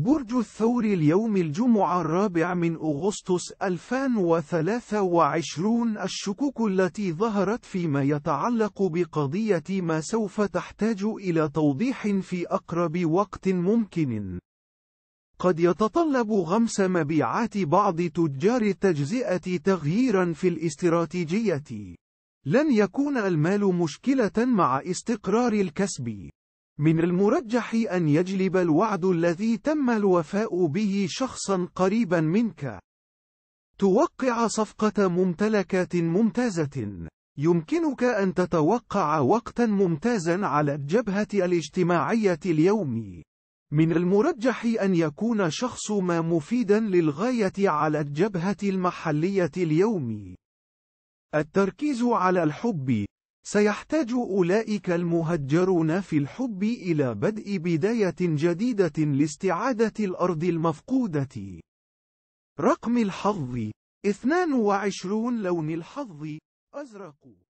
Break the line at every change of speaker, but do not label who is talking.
برج الثور اليوم الجمعة الرابع من أغسطس 2023 الشكوك التي ظهرت فيما يتعلق بقضية ما سوف تحتاج إلى توضيح في أقرب وقت ممكن. قد يتطلب غمس مبيعات بعض تجار التجزئة تغييرا في الاستراتيجية. لن يكون المال مشكلة مع استقرار الكسب. من المرجح أن يجلب الوعد الذي تم الوفاء به شخصا قريبا منك. توقع صفقة ممتلكات ممتازة. يمكنك أن تتوقع وقتا ممتازا على الجبهة الاجتماعية اليوم. من المرجح أن يكون شخص ما مفيدا للغاية على الجبهة المحلية اليوم. التركيز على الحب سيحتاج أولئك المهجرون في الحب إلى بدء بداية جديدة لاستعادة الأرض المفقودة. رقم الحظ
22 لون الحظ
أزرق